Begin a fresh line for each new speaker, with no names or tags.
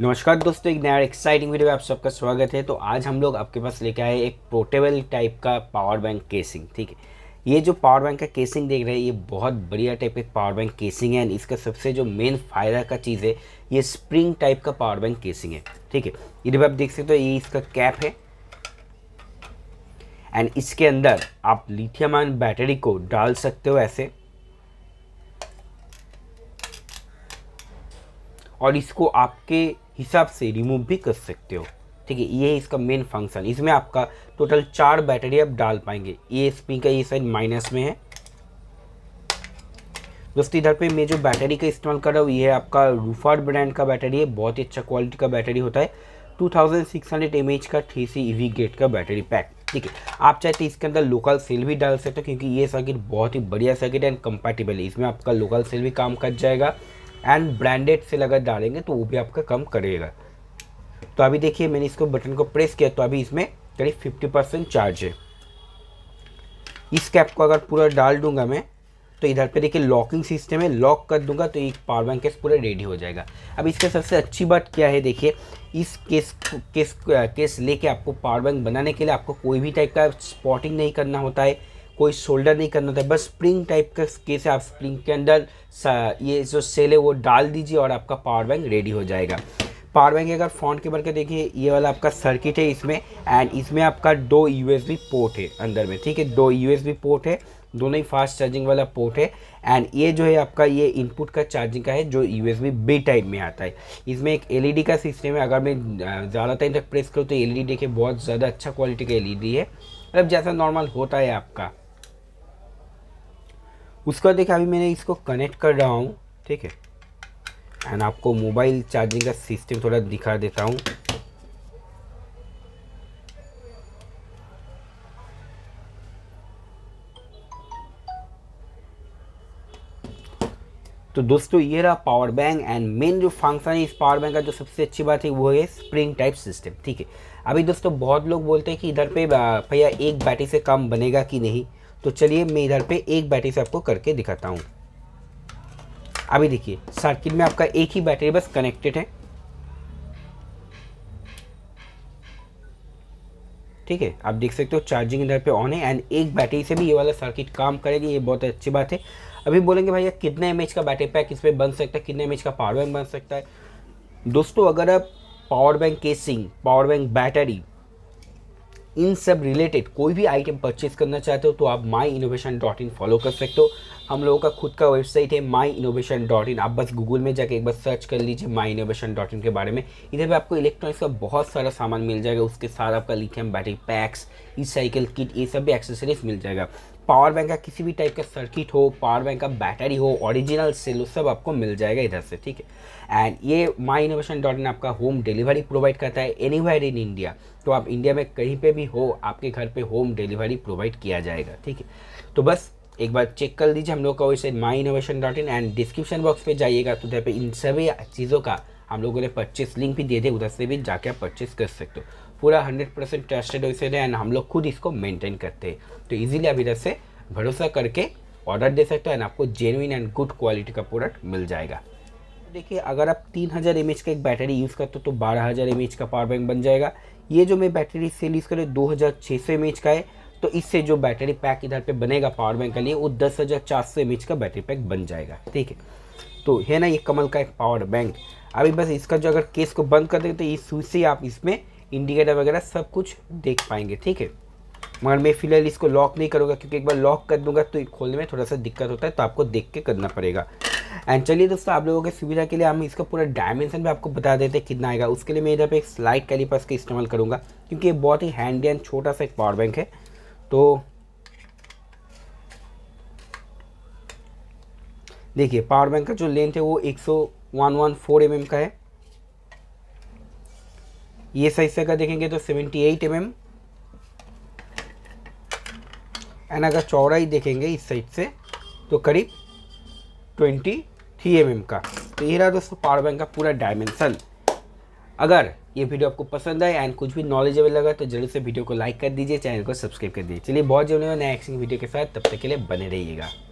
नमस्कार दोस्तों एक नया एक्साइटिंग वीडियो में आप सबका स्वागत है तो आज हम लोग आपके पास लेके आए एक पोर्टेबल टाइप का पावर बैंक केसिंग ठीक है ये जो पावर बैंक का केसिंग देख रहे हैं ये बहुत बढ़िया टाइप का पावर बैंक केसिंग है एंड इसका सबसे जो मेन फ़ायदा का चीज़ है ये स्प्रिंग टाइप का पावर बैंक केसिंग है ठीक है इधर आप देख सकते हो तो ये इसका कैप है एंड इसके अंदर आप लिथियम बैटरी को डाल सकते हो ऐसे और इसको आपके हिसाब से रिमूव भी कर सकते हो ठीक है ये इसका मेन फंक्शन इसमें आपका टोटल चार बैटरी आप डाल पाएंगे ए एस पी का ये साइड माइनस में है दोस्तों इधर पे मैं जो बैटरी का इस्तेमाल कर रहा हूँ ये है आपका रूफार ब्रांड का बैटरी है बहुत ही अच्छा क्वालिटी का बैटरी होता है 2600 एच का थ्री सी ईवी गेट का बैटरी पैक ठीक है आप चाहते तो इसके अंदर लोकल सेल भी डाल सकते हो क्योंकि ये सर्किट बहुत ही बढ़िया सर्किट एंड कंपैटिबल है इसमें आपका लोकल सेल भी काम कर जाएगा एंड ब्रांडेड से अगर डालेंगे तो वो भी आपका कम करेगा तो अभी देखिए मैंने इसको बटन को प्रेस किया तो अभी इसमें करीब फिफ्टी परसेंट चार्ज है इस कैप को अगर पूरा डाल दूंगा मैं तो इधर पे देखिए लॉकिंग सिस्टम है लॉक कर दूंगा तो एक पावर बैंक केस पूरा रेडी हो जाएगा अब इसके सबसे अच्छी बात क्या है देखिए इस केस केस केस लेके आपको पावर बैंक बनाने के लिए आपको कोई भी टाइप का स्पॉटिंग नहीं करना होता है कोई शोल्डर नहीं करना था बस स्प्रिंग टाइप का केस है आप स्प्रिंग के अंदर ये जो सेल है वो डाल दीजिए और आपका पावर बैंक रेडी हो जाएगा पावर बैंक अगर फ्रंट के बढ़ के देखिए ये वाला आपका सर्किट है इसमें एंड इसमें आपका दो यूएसबी पोर्ट है अंदर में ठीक है दो यूएसबी पोर्ट है दोनों ही फास्ट चार्जिंग वाला पोर्ट है एंड ये जो है आपका ये इनपुट का चार्जिंग का है जो यू एस बी टाइप में आता है इसमें एक एलईडी e का सिस्टम है अगर मैं ज़्यादा टाइम तक प्रेस करूँ तो एल e देखिए बहुत ज़्यादा अच्छा क्वालिटी का एल e है मतलब जैसा नॉर्मल होता है आपका उसका देखिए अभी मैंने इसको कनेक्ट कर रहा हूँ ठीक है एंड आपको मोबाइल चार्जिंग का सिस्टम थोड़ा दिखा देता हूँ तो दोस्तों ये रहा पावर बैंक एंड मेन जो फंक्शन है इस पावर बैंक का जो सबसे अच्छी बात है वो है स्प्रिंग टाइप सिस्टम ठीक है अभी दोस्तों बहुत लोग बोलते हैं कि इधर पे भैया एक बैटरी से काम बनेगा कि नहीं तो चलिए मैं इधर पे एक बैटरी से आपको करके दिखाता हूँ अभी देखिए सर्किट में आपका एक ही बैटरी बस कनेक्टेड है ठीक है आप देख सकते हो चार्जिंग इधर पे ऑन है एंड एक बैटरी से भी ये वाला सर्किट काम करेगी ये बहुत अच्छी बात है अभी बोलेंगे भैया कितने एम का बैटरी पैक इस पर बन सकता है कितने एम का पावर बैंक बन सकता है दोस्तों अगर आप power bank casing power bank battery इन सब रिलेटेड कोई भी आइटम परचेज करना चाहते हो तो आप my innovation dot in follow कर सकते हो हम लोगों का खुद का वेबसाइट है माई इनोवेशन डॉट इन आप बस गूगल में जाके एक बार सर्च कर लीजिए माई इनोवेशन डॉट इन के बारे में इधर भी आपको इलेक्ट्रॉनिक्स का बहुत सारा सामान मिल जाएगा उसके साथ आपका lithium battery packs E cycle kit ये सब भी एक्सेसरीज मिल जाएगा पावर बैंक का किसी भी टाइप का सर्किट हो पावर बैंक का बैटरी हो ओरिजिनल सेल सब आपको मिल जाएगा इधर से ठीक है एंड ये माई इनोवेशन डॉट इन आपका होम डिलीवरी प्रोवाइड करता है एनी इन इंडिया तो आप इंडिया में कहीं पे भी हो आपके घर पे होम डिलीवरी प्रोवाइड किया जाएगा ठीक है तो बस एक बार चेक कर लीजिए हम लोग का वैसे my innovation dot in and description box पर जाइएगा तो उधर पर इन सभी चीज़ों का हम लोगों ने परचेस लिंक भी दे दे उधर से भी जाके आप परचेस कर सकते हो पूरा 100 परसेंट ट्रस्टेड वैसे रहे एंड हम लोग खुद इसको मेंटेन करते हैं तो इजीली आप इधर से भरोसा करके ऑर्डर दे सकते हो एंड आपको जेनुइन एंड गुड क्वालिटी का प्रोडक्ट मिल जाएगा देखिए अगर आप 3000 हज़ार का एक बैटरी यूज़ करते हो तो 12000 हज़ार का पावर बैंक बन जाएगा ये जो मैं बैटरी सेल यूज़ करें दो हज़ार का है तो इससे जो बैटरी पैक इधर पे बनेगा पावर बैंक के लिए वो दस हज़ार चार सौ का बैटरी पैक बन जाएगा ठीक है तो है ना ये कमल का एक पावर बैंक अभी बस इसका जो अगर केस को बंद कर देंगे तो इस स्विच से आप इसमें इंडिकेटर वगैरह सब कुछ देख पाएंगे ठीक है मगर मैं फिलहाल इसको लॉक नहीं करूँगा क्योंकि एक बार लॉक कर दूंगा तो खोलने में थोड़ा सा दिक्कत होता है तो आपको देख के करना पड़ेगा एंड चलिए दोस्तों आप लोगों के सुविधा के लिए हम इसका पूरा डायमेंशन भी आपको बता देते हैं कितना आएगा उसके लिए मैं इधर पे एक स्लाइड कैलिपर्स का इस्तेमाल करूँगा क्योंकि ये बहुत ही हैंडी एंड छोटा सा एक पावर बैंक है तो देखिए पावर बैंक का जो लेंथ है वो एक सौ one one four M M का है ये साइज से अगर देखेंगे तो 78 एट mm एंड अगर चौड़ाई देखेंगे इस साइड से तो करीब 23 थ्री mm का तो ये रहा दोस्तों पावर बैंक का पूरा डायमेंसन अगर ये वीडियो आपको पसंद आए एंड कुछ भी नॉलेजेबल लगा तो जरूर से वीडियो को लाइक कर दीजिए चैनल को सब्सक्राइब कर दीजिए चलिए बहुत जरूरी नया एक्शन वीडियो के साथ तब तक के लिए बने रहिएगा